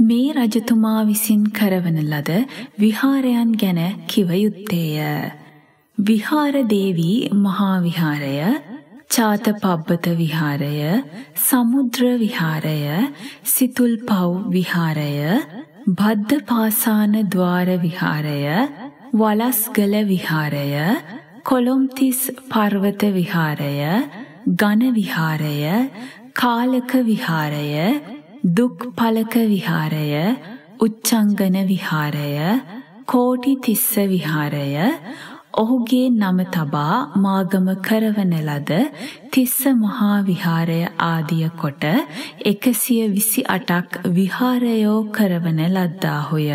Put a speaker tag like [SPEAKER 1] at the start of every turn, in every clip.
[SPEAKER 1] මේ රජතුමා විසින් කරවන ලද විහාරයන් ගැන කිව යුත්තේය. විහාර දේවී මහා විහාරය, චාතපබ්බත විහාරය, සමුද්‍ර විහාරය, සිතුල්පව් විහාරය, බද්දපාසාන ద్వාර විහාරය, වලස්ගල විහාරය, කොළොම්තිස් පර්වත විහාරය, ඝන විහාරය, කාලක විහාරය දුක්ඵලක විහාරය, උච්චංගන විහාරය, කෝටි තිස්ස විහාරය ඔහුගේ නම තබා මාගම කරවන ලද තිස්ස මහා විහාරය ආදිය කොට 128ක් විහාරයෝ කරවන ලද්දාහුය.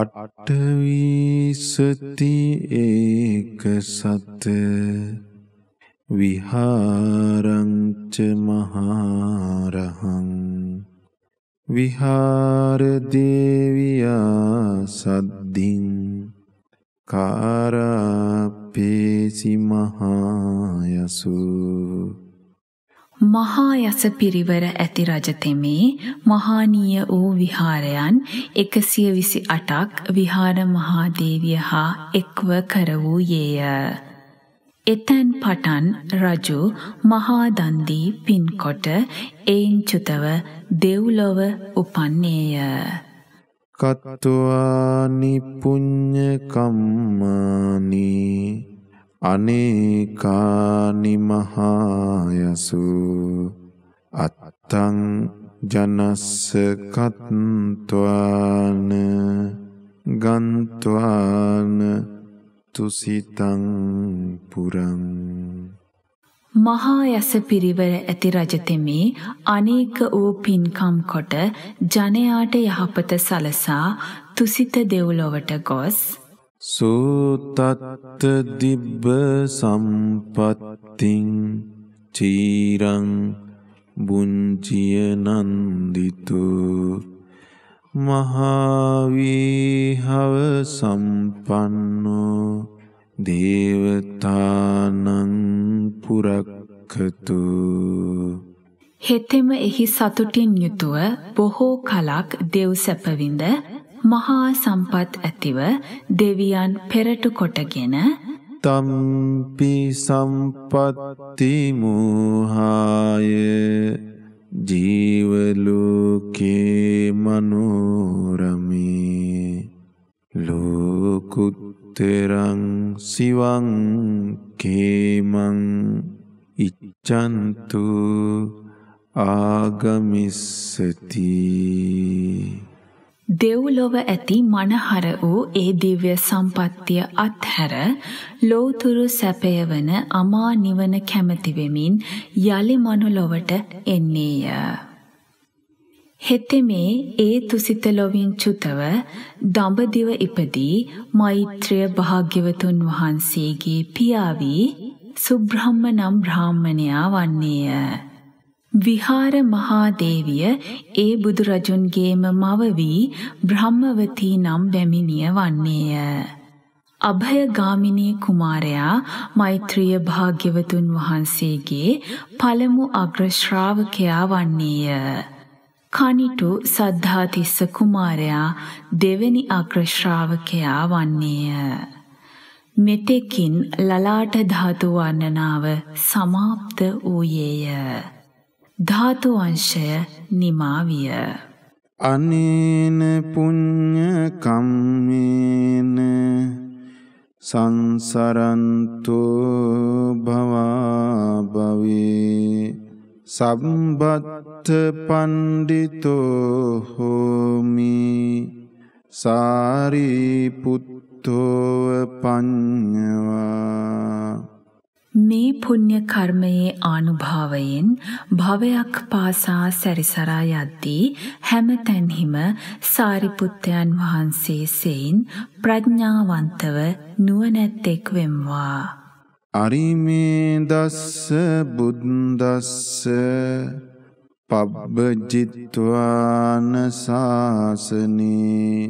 [SPEAKER 2] අට්ඨවිසති ඒක සත්‍ය විහාරංච මහාරහං විහාරදේවියා සද්දින් කාරාපේසි මහායසු
[SPEAKER 1] මහායස පිරිවර ඇති රජතෙමේ මහානීය වූ විහාරයන් 128ක් විහාර මහාදේවිය හා එක්ව කර වූයේය. එතැන් පටන් රජු මහා දන්දී පින්කොට එයින් චුතව දෙව්ලොව උපන්නේය.
[SPEAKER 2] කත්වානි පුඤ්ඤ කම්මානි අනේකානි මහායසු අත්තං ජනස්ස කත්වාන ගන්්වාන තුසිතං පුරං
[SPEAKER 1] මහා යස පිරිවර ඇති රජතෙමේ අනේක වූ පින්කම් කොට ජනයාට යහපත සලසා තුසිත දෙව්ලොවට ගොස්
[SPEAKER 2] සෝතත්ත දිබ්බ සම්පත්තිං චීරං බුංජිය නන්දිතු මහාවීහව සම්පන්නෝ දේවතානං පුරක්කතු
[SPEAKER 1] හෙතෙම එහි සතුටින් යුතුව බොහෝ කලක් දෙව් සැපවිඳ මහා සම්පත් ඇතිව දෙවියන් පෙරට කොටගෙන
[SPEAKER 2] තම්පි සම්පත්ති මූහාය පං කේමං ඉච්ඡන්තු ආගමිස්සති
[SPEAKER 1] දෙව්ලොව ඇති මනහර වූ ඒ දිව්‍ය සම්පත්තිය අත්හැර ලෝතුරු සැපය වන අමා නිවන කැමැති වෙමින් යලි මනුලොවට එන්නේය හෙතෙමේ ඒ තුසිත ලොවින් චුතව දඹදිව ඉපදී මෛත්‍රිය භාග්‍යවතුන් වහන්සේගේ පියා වී සුබ්‍රහ්ම නම් බ්‍රාහ්මණයා වන්නේය. විහාර මහාදේවිය ඒ බුදු රජුන්ගේම මව වී බ්‍රහ්මවතී නම් වැමිනිය වන්නේය. අභයගාමිනී කුමාරයා මෛත්‍රිය භාග්‍යවතුන් වහන්සේගේ පළමු අග්‍ර ශ්‍රාවකයා වන්නේය. කනිටු සද්ධාතිස්ස කුමාරයා දෙවෙනි අග්‍ර ශ්‍රාවකයා වන්නේය. මෙතෙකින් ලලාට ධාතු වර්ණනාව સમાપ્ત වූයේය. ධාතු වංශය නිමා විය.
[SPEAKER 2] අනේන පුඤ්ඤ කම්මේන සංසරන්තෝ භවා භවේ සම්බත්ත පණ්ඩිතෝ හෝමි සාරිපුත්තෝව පඤ්ඤවා
[SPEAKER 1] මේ පුණ්‍ය කර්මයේ ආනුභාවයෙන් භවයක් පාසා සැරිසරා යද්දී හැමතැන්හිම සාරිපුත්තයන් වහන්සේ සෙයින් ප්‍රඥාවන්තව නුවණැත්තෙක් වෙම්වා
[SPEAKER 2] අරිමේ දස්ස බුද්දස්ස පබ්බජිත්වාන සාසනේ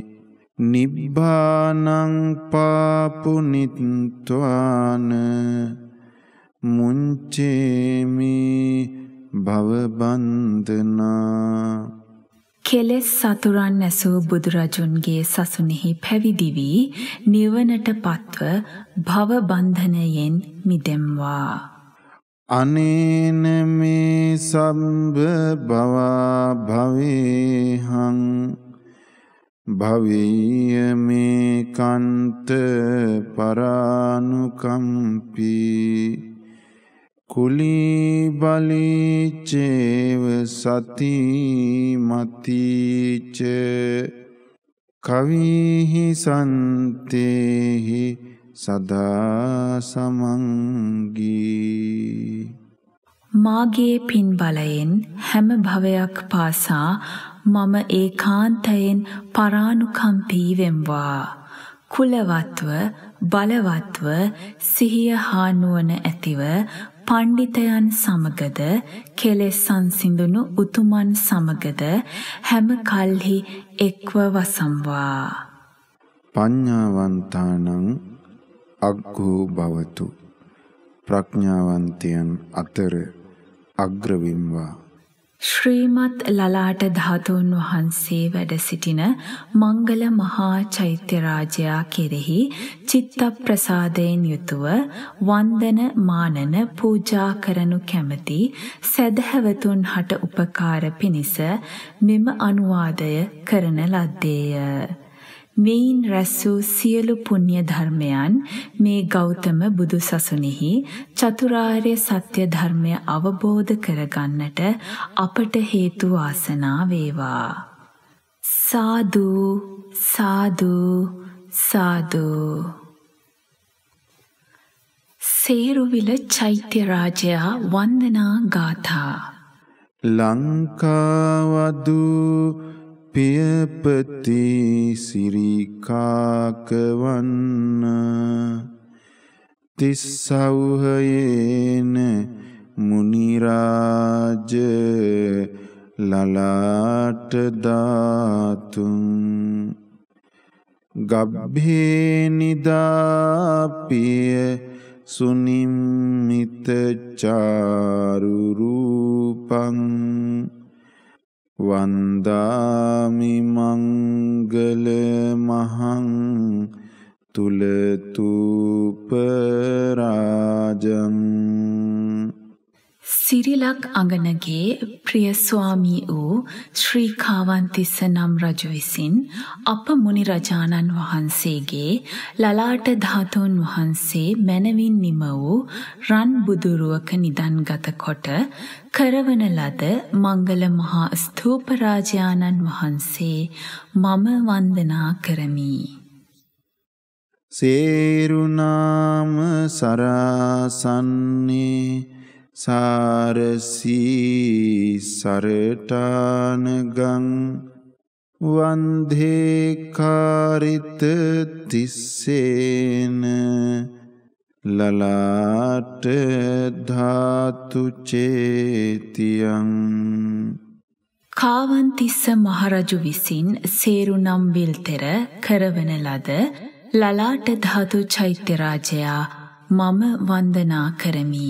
[SPEAKER 2] නිබ්බානං පාපුනිත්වාන මුංචේමි භවබන්දනා
[SPEAKER 1] කෙලෙස් සතුරන් ඇසූ බුදුරජුන්ගේ සසුනෙහි පැවිදි වී නිවනට පත්ව භව බන්ධනයෙන් මිදෙම්වා
[SPEAKER 2] අනේන මේ සම්බ භවා භවේහං භවීය මේ කන්ත පරානුකම්පී කුලී බලීචේව සතිමතිච කවිහි සන්තේහි සදා සමංගී
[SPEAKER 1] මාගේ පින් බලයෙන් හැම භවයක් පාසා මම ඒකාන්තයෙන් පරානුකම්පී වෙම්වා කුලවත්ව බලවත්ව සිහිය හා නුවණ ඇතිව පණ්ඩිතයන් සමගද කෙලෙස් සංසිඳුණු උතුමන් සමගද හැම කල්හි එක්ව වසම්වා
[SPEAKER 2] පඤ්ඤාවන්තානං අග්ගෝ භවතු ප්‍රඥාවන්තයන් අතර අග්‍රවිම්වා
[SPEAKER 1] ශ්‍රීමත් ලලාට ධාතුන් වහන්සේ වැඩ සිටින මංගල මහා චෛත්‍ය රාජයා කෙරෙහි චිත්ත ප්‍රසාදයෙන් යුතුව වන්දන මානන පූජා කරනු කැමැති සදහැවතුන් හට උපකාර පිණිස මෙම අනුවාදය කරන ලද්දේය මෙයින් රැස් වූ සියලු පුණ්‍ය ධර්මයන් මේ ගෞතම බුදු සසුනේහි චතුරාර්ය සත්‍ය ධර්මය අවබෝධ කරගන්නට අපට හේතු වාසනා වේවා සාදු සාදු සාදු සේරුවිල චෛත්‍ය රාජයා වන්දනා ගාථා
[SPEAKER 2] ලංකාවදූ පියපති සිරිකාකවන්න තිස්සෞහයේන මුනිරාජ ලලාට දාතුම් ගබ්බේනිදාපිය සුනිම්මිත චාරුරූපං වන්දාමි මංගල මහං තුලතුපරාජම්
[SPEAKER 1] සිරිලක් අගනගේ ප්‍රිය ස්වාමී වූ ශ්‍රී කාවන්තිස්ස නම් රජු විසින් අප මුනි රජාණන් වහන්සේගේ ලලාට ධාතුන් වහන්සේ මැනවින් නිම වූ රන් බුදුරුවක නිදන්ගත කොට කරවන ලද මංගල මහා ස්තූප රාජාණන් වහන්සේ මම වන්දනා කරමි.
[SPEAKER 2] සේරුනාම සරසන්නේ සාරසී සරටානගං වන්දේකාරිත තිස්සේන ලලාට ධාතුචේතියං
[SPEAKER 1] කාවන්තිස්ස මහරජු විසින් සේරුනම් විල්තෙර කරවන ලද ලලාට ධාතු චෛත්‍ය රාජයා මම වන්දනා කරමි